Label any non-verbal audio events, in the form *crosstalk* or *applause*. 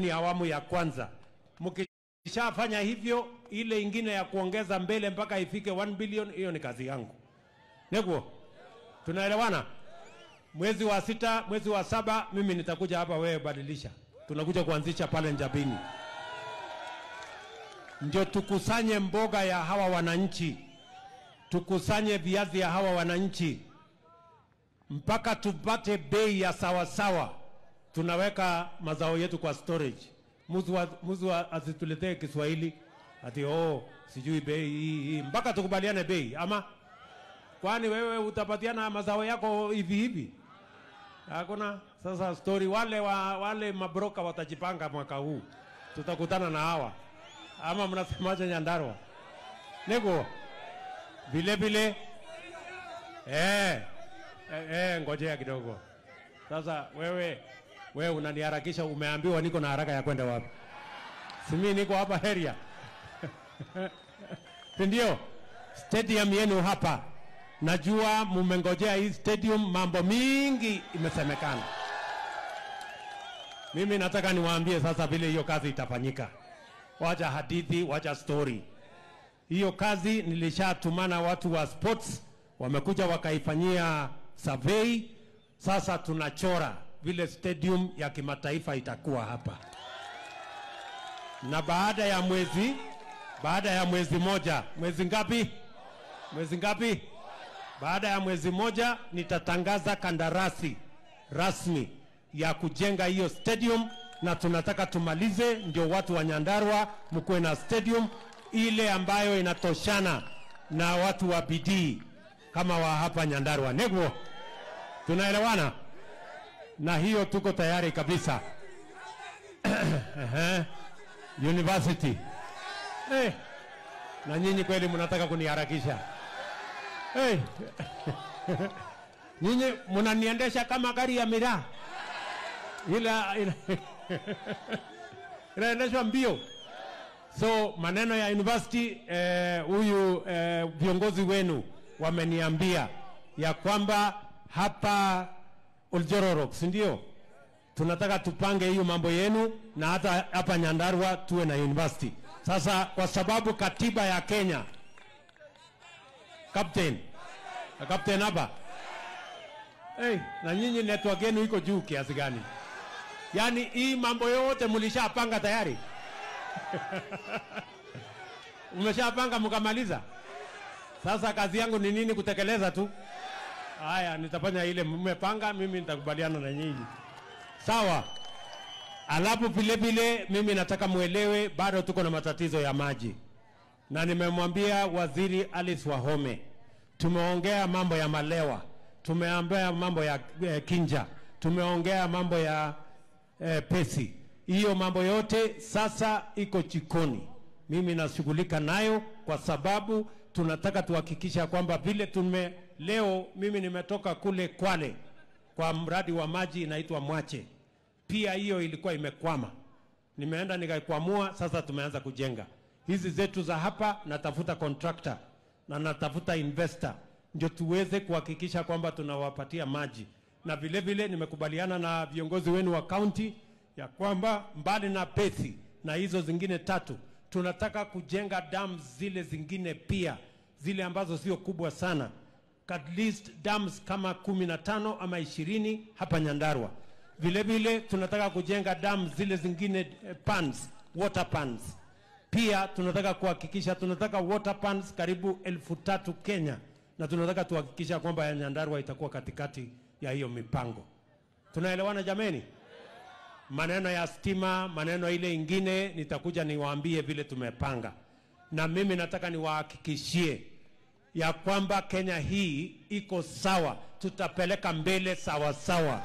ni awamu ya kwanza. Mkishafanya hivyo, ile ingine ya kuongeza mbele mpaka ifike 1 billion, hiyo ni kazi yangu. Nikuo, tunaelewana? Mwezi wa sita, mwezi wa saba, mimi nitakuja hapa, wewe badilisha. Tunakuja kuanzisha pale Njabini, ndio tukusanye mboga ya hawa wananchi, tukusanye viazi ya hawa wananchi, mpaka tupate bei ya sawasawa sawa tunaweka mazao yetu kwa storage. Mtu asituletee Kiswahili ati oh, sijui bei hii mpaka tukubaliane bei ama kwani wewe utapatiana mazao yako hivi hivi? Hakuna. Sasa story, wale wa, wale mabroka watajipanga mwaka huu, tutakutana na hawa ama mnasemaje, Nyandarwa? Niko vile vile eh, eh, eh, ngojea kidogo sasa wewe wewe unaniharakisha, umeambiwa niko na haraka ya kwenda wapi? Si mimi niko hapa heria *laughs* ndio stadium yenu hapa. Najua mumengojea hii stadium, mambo mingi imesemekana. Mimi nataka niwaambie sasa vile hiyo kazi itafanyika. Wacha hadithi, wacha story. Hiyo kazi nilishatumana watu wa sports, wamekuja wakaifanyia survey. Sasa tunachora vile stadium ya kimataifa itakuwa hapa, na baada ya mwezi baada ya mwezi moja, mwezi ngapi? Mwezi ngapi? Baada ya mwezi moja nitatangaza kandarasi rasmi ya kujenga hiyo stadium, na tunataka tumalize, ndio watu wa Nyandarua mkuwe na stadium ile ambayo inatoshana na watu wa bidii kama wa hapa Nyandarua. Negwo, tunaelewana? na hiyo tuko tayari kabisa. *coughs* University. Hey, na nyinyi kweli mnataka kuniharakisha hey. *laughs* nyinyi mnaniendesha kama gari ya miraa ila *laughs* inaendeshwa mbio. So maneno ya university eh, huyu eh, eh, viongozi wenu wameniambia ya kwamba hapa Oljororok, si ndio? Tunataka tupange hiyo mambo yenu, na hata hapa Nyandarua tuwe na university. Sasa kwa sababu katiba ya Kenya, captain na captain hapa hey, na nyinyi network yenu iko juu kiasi gani? Yaani hii mambo yote mlishapanga tayari? *laughs* Umeshapanga mkamaliza? Sasa kazi yangu ni nini? Kutekeleza tu. Haya, nitafanya ile mmepanga, mimi nitakubaliana na nyinyi. Sawa. Alafu vile vile mimi nataka muelewe bado tuko na matatizo ya maji, na nimemwambia waziri Alice Wahome, tumeongea mambo ya malewa, tumeambia mambo ya eh, kinja, tumeongea mambo ya eh, pesi. Hiyo mambo yote sasa iko chikoni, mimi nashughulika nayo kwa sababu tunataka tuhakikisha kwamba vile tume Leo mimi nimetoka kule Kwale kwa mradi wa maji inaitwa Mwache, pia hiyo ilikuwa imekwama, nimeenda nikaikwamua. Sasa tumeanza kujenga hizi zetu za hapa. Natafuta contractor na natafuta investor ndio tuweze kuhakikisha kwamba tunawapatia maji, na vile vile nimekubaliana na viongozi wenu wa kaunti ya kwamba mbali na Pethi na hizo zingine tatu, tunataka kujenga damu zile zingine pia, zile ambazo sio kubwa sana at least dams kama kumi na tano ama ishirini hapa Nyandarua. Vilevile tunataka kujenga dam zile zingine eh, pans, water pans. Pia tunataka kuhakikisha tunataka water pans karibu elfu tatu Kenya, na tunataka tuhakikisha kwamba ya Nyandarua itakuwa katikati ya hiyo mipango. Tunaelewana jameni? Maneno ya stima, maneno ile ingine nitakuja niwaambie vile tumepanga, na mimi nataka niwahakikishie ya kwamba Kenya hii iko sawa, tutapeleka mbele sawa sawa.